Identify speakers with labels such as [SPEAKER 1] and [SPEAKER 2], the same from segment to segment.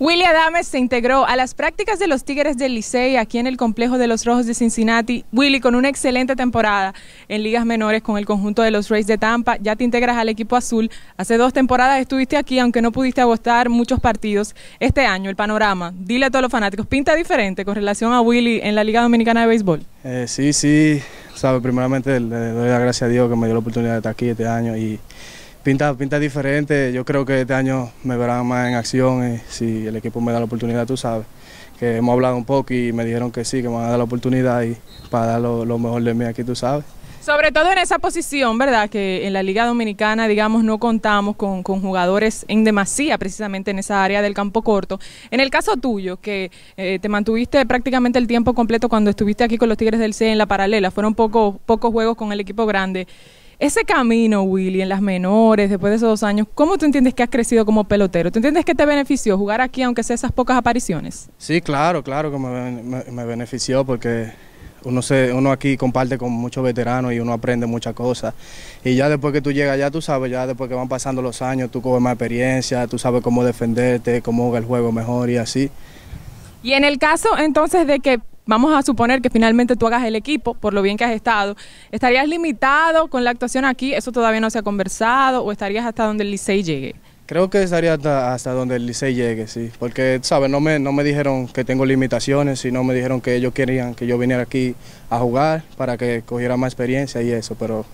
[SPEAKER 1] Willy Adames se integró a las prácticas de los Tigres del Licey aquí en el complejo de los Rojos de Cincinnati. Willy, con una excelente temporada en ligas menores con el conjunto de los Rays de Tampa, ya te integras al equipo azul. Hace dos temporadas estuviste aquí, aunque no pudiste agostar muchos partidos. Este año, el panorama, dile a todos los fanáticos, pinta diferente con relación a Willy en la Liga Dominicana de Béisbol.
[SPEAKER 2] Eh, sí, sí, sabe, primeramente le doy la gracia a Dios que me dio la oportunidad de estar aquí este año y pinta, pinta diferente. Yo creo que este año me verán más en acción si el equipo me da la oportunidad, tú sabes. Que hemos hablado un poco y me dijeron que sí, que me van a dar la oportunidad y para dar lo, mejor de mí aquí, tú sabes.
[SPEAKER 1] Sobre todo en esa posición, ¿verdad? Que en la Liga Dominicana, digamos, no contamos con, con, jugadores en demasía, precisamente en esa área del campo corto. En el caso tuyo, que eh, te mantuviste prácticamente el tiempo completo cuando estuviste aquí con los Tigres del C en la paralela, fueron pocos pocos juegos con el equipo grande. Ese camino, Willy, en las menores, después de esos dos años, ¿cómo tú entiendes que has crecido como pelotero? ¿Tú entiendes que te benefició jugar aquí, aunque sea esas pocas apariciones?
[SPEAKER 2] Sí, claro, claro que me, benefició porque uno, se, uno aquí comparte con muchos veteranos y uno aprende muchas cosas. Y ya después que tú llegas allá, tú sabes, ya después que van pasando los años, tú coges más experiencia, tú sabes cómo defenderte, cómo jugar el juego mejor y así.
[SPEAKER 1] Y en el caso entonces de que vamos a suponer que finalmente tú hagas el equipo, por lo bien que has estado, ¿estarías limitado con la actuación aquí? ¿Eso todavía no se ha conversado o estarías hasta donde el Licey llegue?
[SPEAKER 2] Creo que estaría hasta, donde el Licey llegue, sí, porque, ¿sabes? No me, no me dijeron que tengo limitaciones, sino me dijeron que ellos querían que yo viniera aquí a jugar para que cogiera más experiencia y eso, pero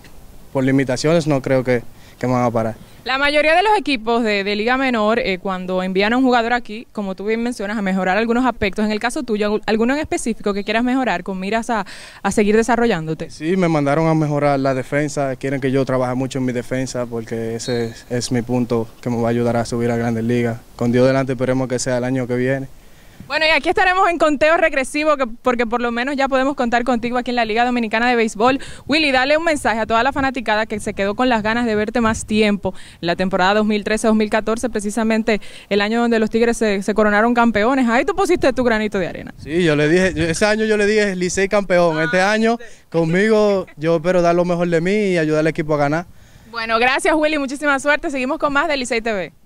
[SPEAKER 2] por limitaciones no creo que, me van a parar.
[SPEAKER 1] La mayoría de los equipos de, Liga Menor, eh, cuando envían a un jugador aquí, como tú bien mencionas, a mejorar algunos aspectos, en el caso tuyo, ¿alguno en específico que quieras mejorar con miras a, seguir desarrollándote?
[SPEAKER 2] Sí, me mandaron a mejorar la defensa, quieren que yo trabaje mucho en mi defensa porque ese es, es mi punto que me va a ayudar a subir a Grandes Ligas. Con Dios delante esperemos que sea el año que viene.
[SPEAKER 1] Bueno, y aquí estaremos en conteo regresivo que, porque por lo menos ya podemos contar contigo aquí en la Liga Dominicana de Béisbol. Willy, dale un mensaje a toda la fanaticada que se quedó con las ganas de verte más tiempo. La temporada 2013-2014, precisamente el año donde los Tigres se, coronaron campeones. Ahí tú pusiste tu granito de arena.
[SPEAKER 2] Sí, yo le dije, ese año yo le dije Licey campeón. este ah, año conmigo yo espero dar lo mejor de mí y ayudar al equipo a ganar.
[SPEAKER 1] Bueno, gracias Willy, muchísima suerte. Seguimos con más de Licey TV.